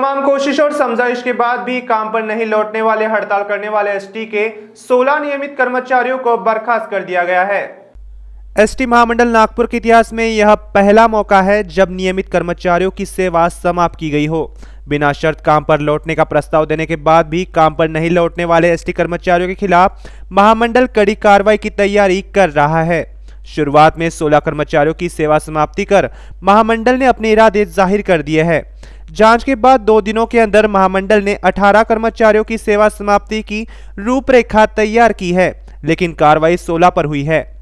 तमाम कोशिश और समझाइश के बाद भी काम पर नहीं लौटने वाले हड़ताल करने वाले एसटी के 16 नियमित कर्मचारियों को बर्खास्त कर दिया गया है एसटी महामंडल नागपुर के इतिहास में यह पहला मौका है जब नियमित कर्मचारियों की सेवा समाप्त की गई हो बिना शर्त काम पर लौटने का प्रस्ताव देने के बाद भी काम पर नहीं लौटने वाले एसटी कर्मचारियों के खिलाफ महामंडल कड़ी कार्रवाई की तैयारी कर रहा है शुरुआत में 16 कर्मचारियों की सेवा समाप्ति कर महामंडल ने अपने इरादे जाहिर कर दिए हैं जांच के बाद दो दिनों के अंदर महामंडल ने 18 कर्मचारियों की सेवा समाप्ति की रूपरेखा तैयार की है लेकिन कार्रवाई 16 पर हुई है